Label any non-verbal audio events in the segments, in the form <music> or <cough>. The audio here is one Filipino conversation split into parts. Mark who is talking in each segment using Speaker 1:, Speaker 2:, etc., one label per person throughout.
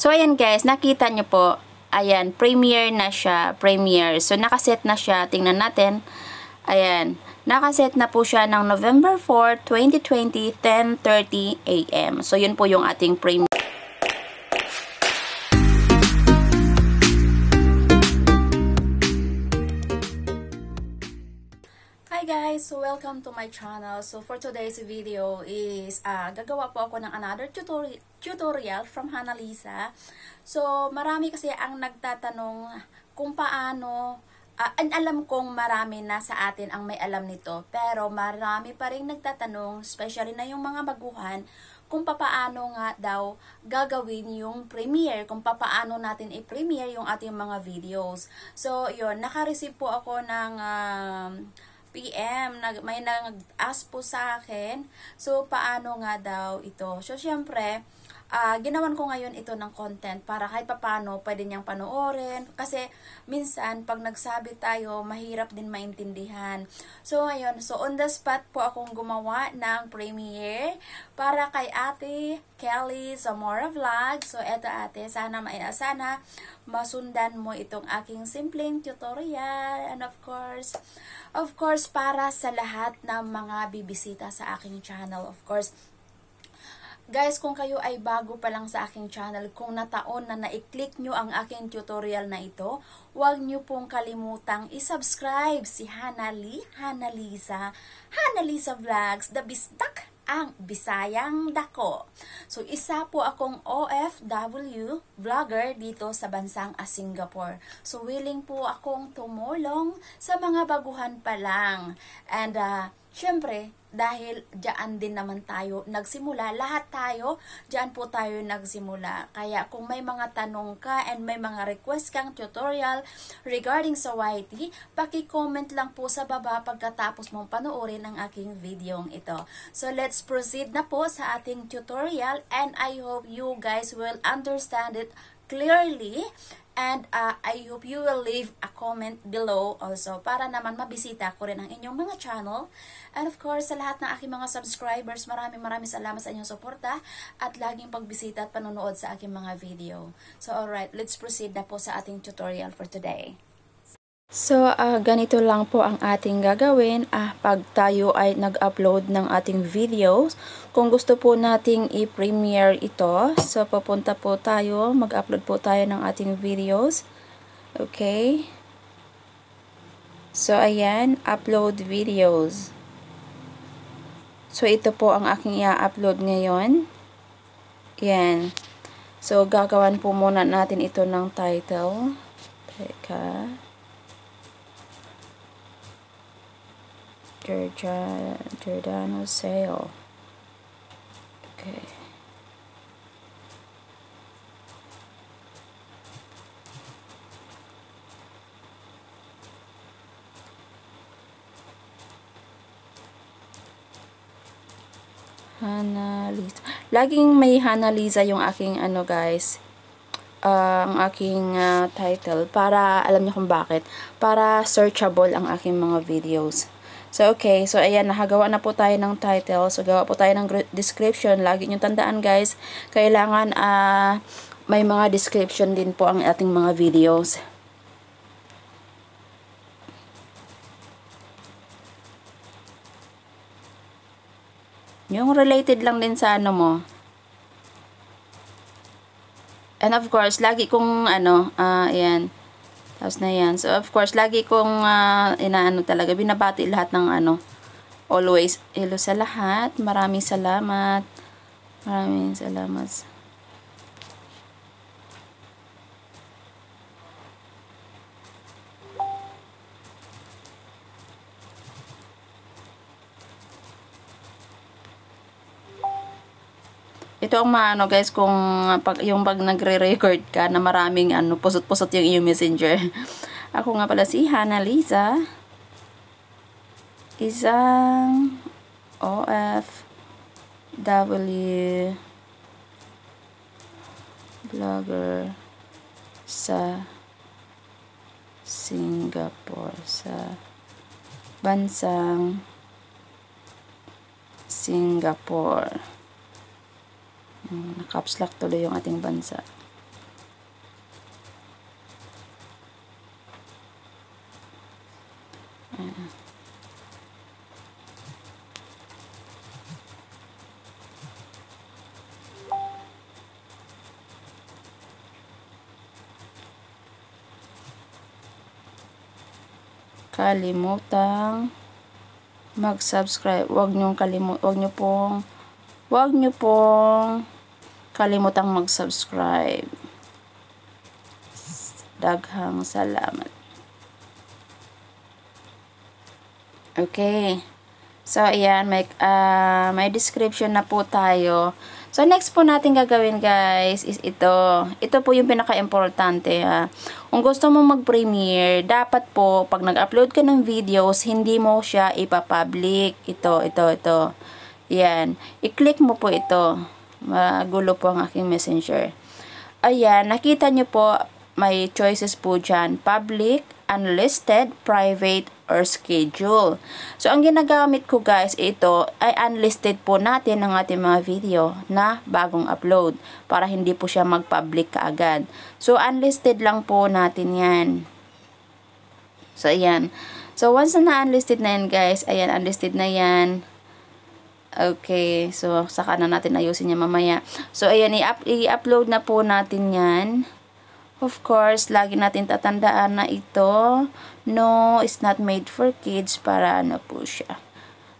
Speaker 1: So, ayan guys, nakita nyo po, ayan, premiere na siya, premiere. So, nakaset na siya, tingnan natin. Ayan, nakaset na po siya ng November 4, 2020, 10.30 a.m. So, yun po yung ating premiere. So, Welcome to my channel. So for today's video is uh, gagawa po ako ng another tutori tutorial from Hannah Lisa. So marami kasi ang nagtatanong kung paano uh, ah, and alam kong marami na sa atin ang may alam nito pero marami pa rin nagtatanong especially na yung mga baguhan kung paano nga daw gagawin yung premiere, kung paano natin i-premiere yung ating mga videos. So, yun, nakareceive po ako ng uh, PM, nag, may nag-ask po sa akin, so paano nga daw ito? So, syempre, uh, ginawan ko ngayon ito ng content para kahit papano pwede niyang panoorin. Kasi minsan pag nagsabi tayo, mahirap din maintindihan. So ngayon, so on the spot po akong gumawa ng premiere para kay ate Kelly Zamora Vlog. So eto ate, sana eh, sana masundan mo itong aking simpleng tutorial. And of course, of course para sa lahat ng mga bibisita sa aking channel. Of course, Guys, kung kayo ay bago pa lang sa aking channel, kung nataon na na-click nyo ang aking tutorial na ito, huwag nyo pong kalimutang isubscribe si Hanali, Hanalisa, Hanalisa Vlogs, The Bistak ang Bisayang Dako. So, isa po akong OFW vlogger dito sa bansang ah, Singapore. So, willing po akong tumulong sa mga baguhan pa lang. And, uh, Siyempre, dahil diyan din naman tayo nagsimula, lahat tayo, diyan po tayo nagsimula. Kaya kung may mga tanong ka and may mga request kang tutorial regarding sa YT, paki-comment lang po sa baba pagkatapos mong panoorin ang aking video ito. So let's proceed na po sa ating tutorial and I hope you guys will understand it clearly And uh, I hope you will leave a comment below also para naman mabisita ko rin ang inyong mga channel. And of course, sa lahat ng aking mga subscribers, maraming maraming salamat sa inyong suporta at laging pagbisita at panonood sa aking mga video. So alright, let's proceed na po sa ating tutorial for today. So, uh, ganito lang po ang ating gagawin uh, pag tayo ay nag-upload ng ating videos. Kung gusto po nating i-premiere ito, so papunta po tayo, mag-upload po tayo ng ating videos. Okay. So, ayan, upload videos. So, ito po ang aking i-upload ngayon. Yan. So, gagawan po muna natin ito ng title. Teka. Teka. Giordano Sale. Okay. Hana Lisa. Laging may Hana Lisa yung aking ano guys. Uh, ang aking uh, title para alam niyo kung bakit. Para searchable ang aking mga videos. So, okay. So, ayan, nakagawa na po tayo ng title. So, gawa po tayo ng description. Lagi nyo tandaan, guys. Kailangan, uh, may mga description din po ang ating mga videos. Yung related lang din sa ano mo. And of course, lagi kong ano, ah, uh, ayan. Tapos na yan. So, of course, lagi kong uh, inaano talaga, binabati lahat ng ano. Always, hello sa lahat. Maraming salamat. Maraming salamat. ito ang maano guys kung ah, pag, yung pag nagre-record ka na maraming ano pusot-pusot yung iyong messenger. <laughs> Ako nga pala si Hana Lisa. Isang OFW vlogger sa Singapore sa bansang Singapore. Mm, Nakaps lock tuloy yung ating bansa. Ayan. kalimutang mag-subscribe. Huwag niyo kalimut, huwag niyo pong huwag niyo pong kalimutang mag-subscribe. Daghang salamat. Okay. So, ayan. May, uh, may description na po tayo. So, next po natin gagawin, guys, is ito. Ito po yung pinaka-importante, ha. Ah. Kung gusto mo mag-premiere, dapat po, pag nag-upload ka ng videos, hindi mo siya ipapublic. Ito, ito, ito. Yan. I-click mo po ito. Magulo po ang aking messenger. Ayan, nakita nyo po, may choices po dyan. Public, unlisted, private, or schedule. So, ang ginagamit ko guys, ito ay unlisted po natin ang ating mga video na bagong upload para hindi po siya mag-public kaagad. So, unlisted lang po natin yan. So, ayan. So, once na-unlisted na yan guys, ayan, unlisted na yan. Okay, so saka na natin ayusin niya mamaya. So, ayan, i-upload na po natin yan. Of course, lagi natin tatandaan na ito, no, it's not made for kids para ano po siya.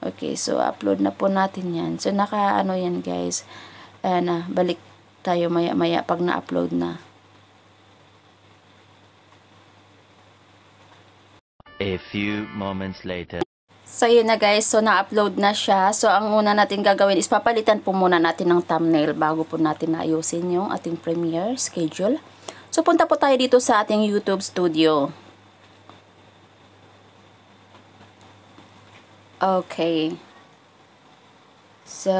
Speaker 1: Okay, so upload na po natin yan. So, naka ano yan guys. Ayan na, balik tayo maya-maya pag na-upload na. A few moments later. So, yun na guys. So, na-upload na siya. So, ang una natin gagawin is papalitan po muna natin ng thumbnail bago po natin naayusin yung ating premiere schedule. So, punta po tayo dito sa ating YouTube studio. Okay. So,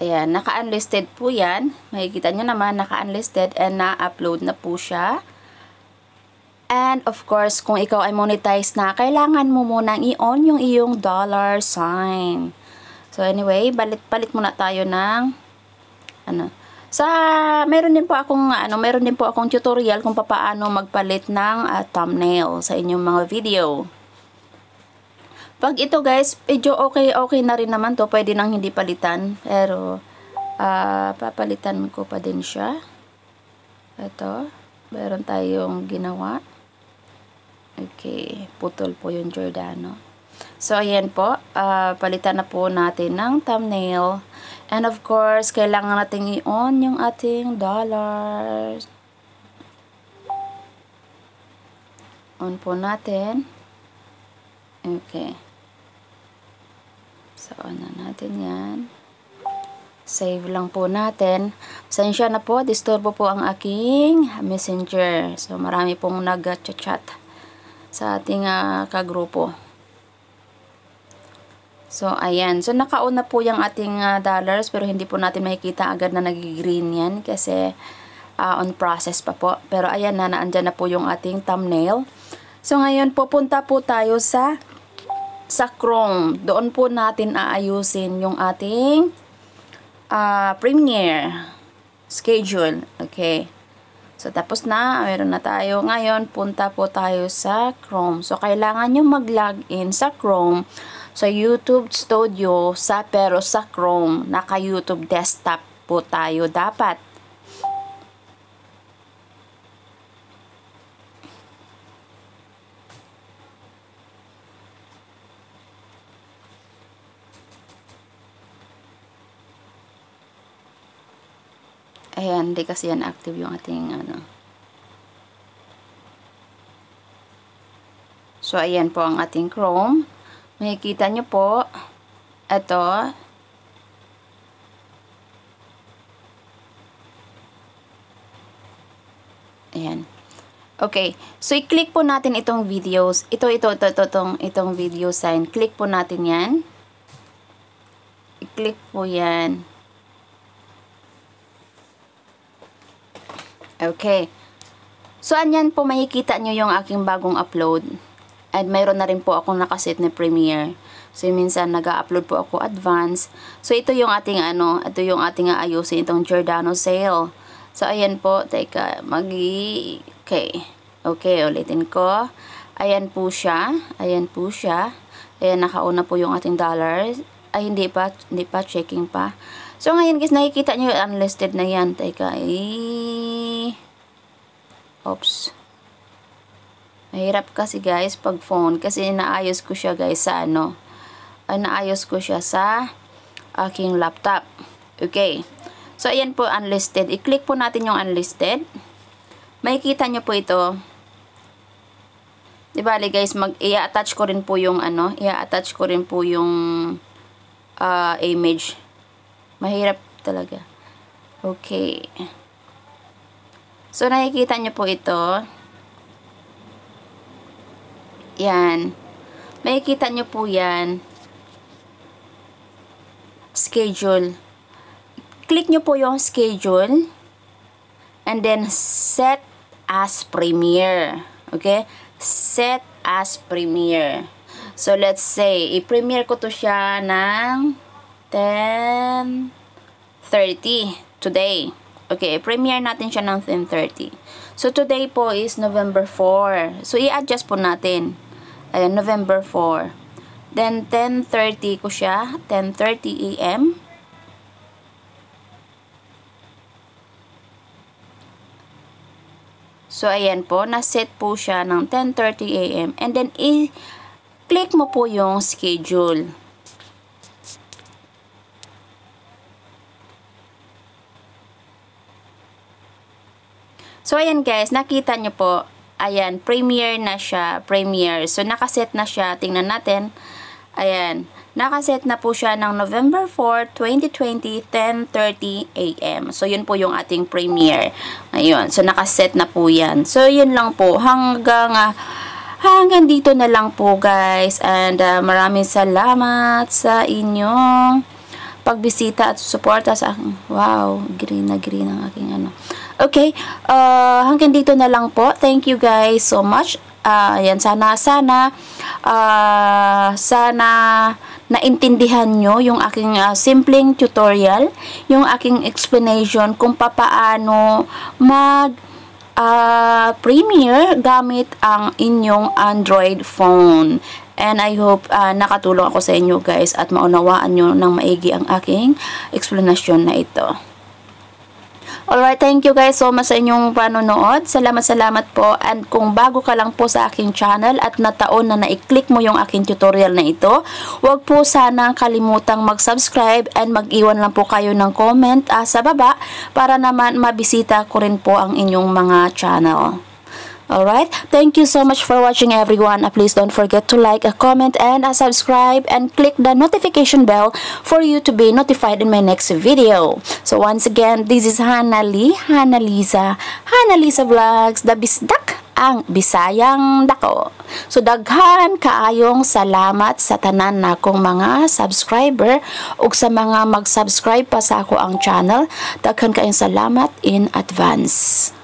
Speaker 1: ayan. Naka-unlisted po yan. Makikita nyo naman, naka-unlisted and na-upload na po siya. And of course, kung ikaw ay monetize na, kailangan mo munang i-on yung iyong dollar sign. So anyway, balit-palit muna tayo ng ano. Sa meron din po akong ano, meron din po akong tutorial kung paano magpalit ng uh, thumbnail sa inyong mga video. Pag ito guys, medyo okay okay na rin naman 'to, pwede nang hindi palitan, pero uh, papalitan ko pa din siya. Ito, meron tayong ginawa. Okay, putol po yung Giordano. So, ayan po, uh, palitan na po natin ng thumbnail. And of course, kailangan natin i-on yung ating dollars. On po natin. Okay. So, on na natin yan. Save lang po natin. Pasensya na po, disturbo po ang aking messenger. So, marami pong nag-chat-chat sa ating uh, kagrupo. So, ayan. So, nakauna po yung ating uh, dollars pero hindi po natin makikita agad na nagigreen yan kasi uh, on process pa po. Pero ayan na, naandyan na po yung ating thumbnail. So, ngayon pupunta po tayo sa sa Chrome. Doon po natin aayusin yung ating uh, premiere schedule. Okay. So, tapos na. Meron na tayo. Ngayon, punta po tayo sa Chrome. So, kailangan nyo mag-login sa Chrome, sa YouTube Studio, sa pero sa Chrome, naka-YouTube desktop po tayo dapat. Ayan, hindi kasi yan active yung ating ano. So, ayan po ang ating Chrome. Makikita nyo po, ito, Ayan. Okay. So, i-click po natin itong videos. Ito, ito, ito, ito, itong, itong video sign. Click po natin yan. I-click po yan. Okay. So, anyan po, makikita nyo yung aking bagong upload. At mayroon na rin po akong nakaset na Premiere. So, minsan nag-upload po ako advance. So, ito yung ating ano, ito yung ating aayusin, itong Giordano sale. So, ayan po, teka, mag Okay. Okay, ulitin ko. Ayan po siya. Ayan po siya. Ayan, nakauna po yung ating dollars. Ay, hindi pa, hindi pa, checking pa. So, ngayon guys, nakikita nyo, unlisted na yan. Teka, eh Oops. Mahirap kasi guys pag phone kasi naayos ko siya guys sa ano. Ay, ah, naayos ko siya sa aking laptop. Okay. So ayan po unlisted. I-click po natin yung unlisted. Makikita nyo po ito. Di bali guys, mag i-attach ko rin po yung ano, i-attach ko rin po yung uh, image. Mahirap talaga. Okay. So, nakikita nyo po ito. Yan. Makikita nyo po yan. Schedule. Click nyo po yung schedule. And then, set as premiere. Okay? Set as premiere. So, let's say, i-premiere ko to siya ng 10.30 today. Okay, premiere natin siya ng 10.30. So, today po is November 4. So, i-adjust po natin. Ayan, November 4. Then, 10.30 ko siya. 10.30 a.m. So, ayan po. Na-set po siya ng 10.30 a.m. And then, i-click mo po yung schedule. So, ayan guys, nakita nyo po, ayan, premiere na siya, premiere. So, nakaset na siya, tingnan natin. Ayan, nakaset na po siya ng November 4, 2020, 10.30 a.m. So, yun po yung ating premiere. Ayun, so nakaset na po yan. So, yun lang po, hanggang... Ah, hanggang dito na lang po guys and uh, maraming salamat sa inyong pagbisita at suporta sa aking wow green na green ang aking ano Okay, uh, hanggang dito na lang po. Thank you guys so much. Uh, ah, ayan, sana, sana, uh, sana naintindihan nyo yung aking uh, simpleng tutorial, yung aking explanation kung papaano mag uh, premiere gamit ang inyong Android phone. And I hope uh, nakatulong ako sa inyo guys at maunawaan nyo ng maigi ang aking explanation na ito. Alright, thank you guys so much sa inyong panonood. Salamat-salamat po. And kung bago ka lang po sa aking channel at nataon na na-click mo yung aking tutorial na ito, huwag po sana kalimutang mag-subscribe and mag-iwan lang po kayo ng comment uh, sa baba para naman mabisita ko rin po ang inyong mga channel. Alright, thank you so much for watching everyone. Uh, please don't forget to like, a uh, comment, and a uh, subscribe and click the notification bell for you to be notified in my next video. So once again, this is Hannah Lee, Hannah Lisa, Hannah Lisa Vlogs, the Bisdak ang Bisayang Dako. So daghan kaayong salamat sa tanan na nakong mga subscriber ug sa mga mag-subscribe pa sa ako ang channel. Daghan kaayong salamat in advance.